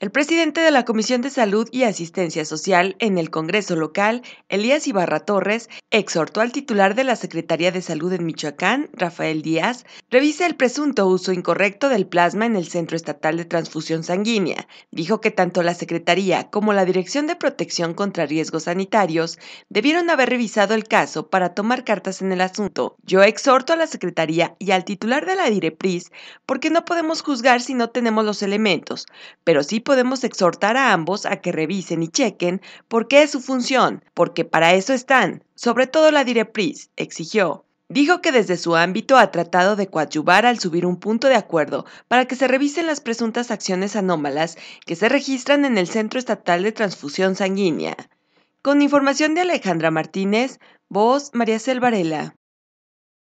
El presidente de la Comisión de Salud y Asistencia Social en el Congreso local, Elías Ibarra Torres, exhortó al titular de la Secretaría de Salud en Michoacán, Rafael Díaz, revise el presunto uso incorrecto del plasma en el Centro Estatal de Transfusión Sanguínea. Dijo que tanto la Secretaría como la Dirección de Protección contra Riesgos Sanitarios debieron haber revisado el caso para tomar cartas en el asunto. Yo exhorto a la Secretaría y al titular de la Direpris porque no podemos juzgar si no tenemos los elementos, pero sí podemos exhortar a ambos a que revisen y chequen por qué es su función, porque para eso están, sobre todo la Direpris, exigió. Dijo que desde su ámbito ha tratado de coadyuvar al subir un punto de acuerdo para que se revisen las presuntas acciones anómalas que se registran en el Centro Estatal de Transfusión Sanguínea. Con información de Alejandra Martínez, voz María Selvarela.